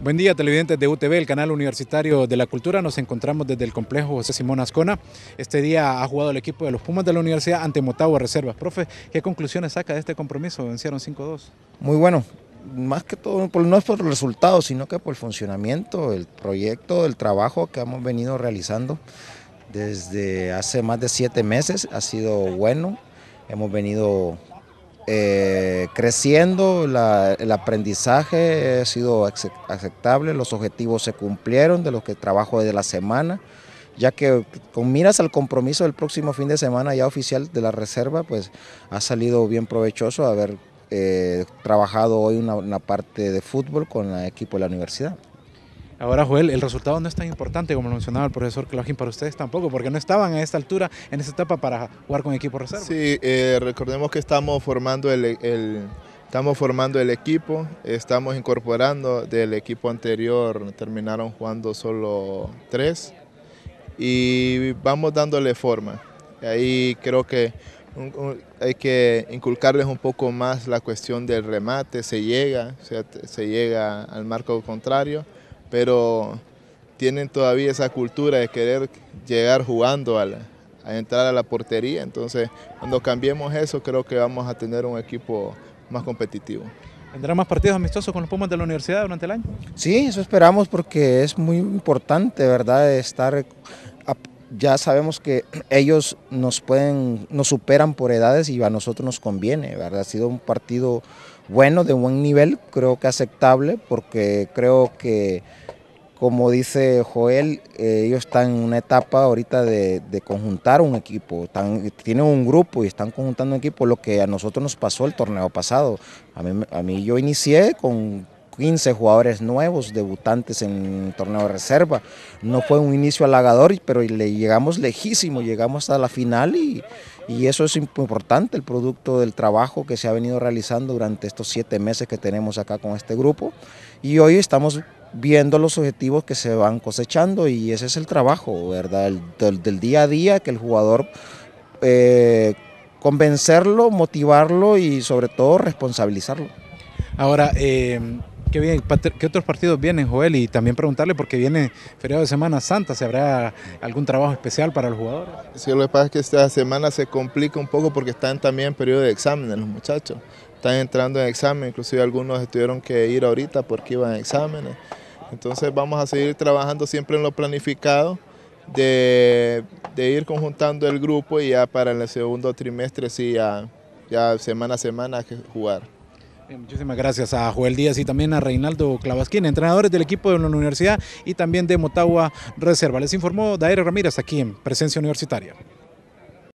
Buen día, televidentes de UTV, el canal universitario de la cultura. Nos encontramos desde el complejo José Simón Ascona. Este día ha jugado el equipo de los Pumas de la universidad ante Motagua Reservas. Profe, ¿qué conclusiones saca de este compromiso? Vencieron 5-2. Muy bueno. Más que todo, no es por el resultado, sino que por el funcionamiento, el proyecto, el trabajo que hemos venido realizando desde hace más de siete meses. Ha sido bueno. Hemos venido eh, creciendo, el aprendizaje ha sido aceptable, los objetivos se cumplieron de los que trabajo desde la semana, ya que con miras al compromiso del próximo fin de semana ya oficial de la reserva, pues ha salido bien provechoso haber eh, trabajado hoy una, una, parte de fútbol con el equipo de la universidad. Ahora, Joel, el resultado no es tan importante como lo mencionaba el profesor Clojín para ustedes tampoco, porque no estaban a esta altura, en esta etapa, para jugar con equipo reserva. Sí, eh, recordemos que estamos formando el, estamos formando el equipo, estamos incorporando del equipo anterior, terminaron jugando solo tres y vamos dándole forma. Ahí creo que hay que inculcarles un poco más la cuestión del remate, se llega, se llega al marco contrario pero tienen todavía esa cultura de querer llegar jugando a, entrar a la portería. Entonces, cuando cambiemos eso, creo que vamos a tener un equipo más competitivo. ¿Tendrá más partidos amistosos con los Pumas de la universidad durante el año? Sí, eso esperamos porque es muy importante, ¿verdad?, estar ya sabemos que ellos nos pueden, nos superan por edades y a nosotros nos conviene, ¿verdad? Ha sido un partido bueno, de buen nivel, creo que aceptable, porque creo que, como dice Joel, eh, ellos están en una etapa ahorita de, conjuntar un equipo, están, tienen un grupo y están conjuntando un equipo, lo que a nosotros nos pasó el torneo pasado. a mí yo inicié con 15 jugadores nuevos, debutantes en torneo de reserva. No fue un inicio halagador, pero le llegamos lejísimo, llegamos hasta la final y, eso es importante, el producto del trabajo que se ha venido realizando durante estos siete meses que tenemos acá con este grupo. Y hoy estamos viendo los objetivos que se van cosechando y ese es el trabajo, ¿verdad? del, día a día que el jugador... Eh, convencerlo, motivarlo y sobre todo responsabilizarlo. Ahora, eh, Qué bien, ¿qué otros partidos vienen, Joel? Y también preguntarle, porque viene feriado de Semana Santa, ¿se habrá algún trabajo especial para los jugadores? Sí, lo que pasa es que esta semana se complica un poco porque están también en periodo de exámenes los muchachos. Están entrando en examen, inclusive algunos tuvieron que ir ahorita porque iban a exámenes. Entonces vamos a seguir trabajando siempre en lo planificado de, ir conjuntando el grupo y ya para el segundo trimestre sí, ya, semana a semana jugar. Eh, muchísimas gracias a Joel Díaz y también a Reinaldo Clavasquín, entrenadores del equipo de la universidad y también de Motagua Reserva. Les informó Daire Ramírez aquí en Presencia Universitaria.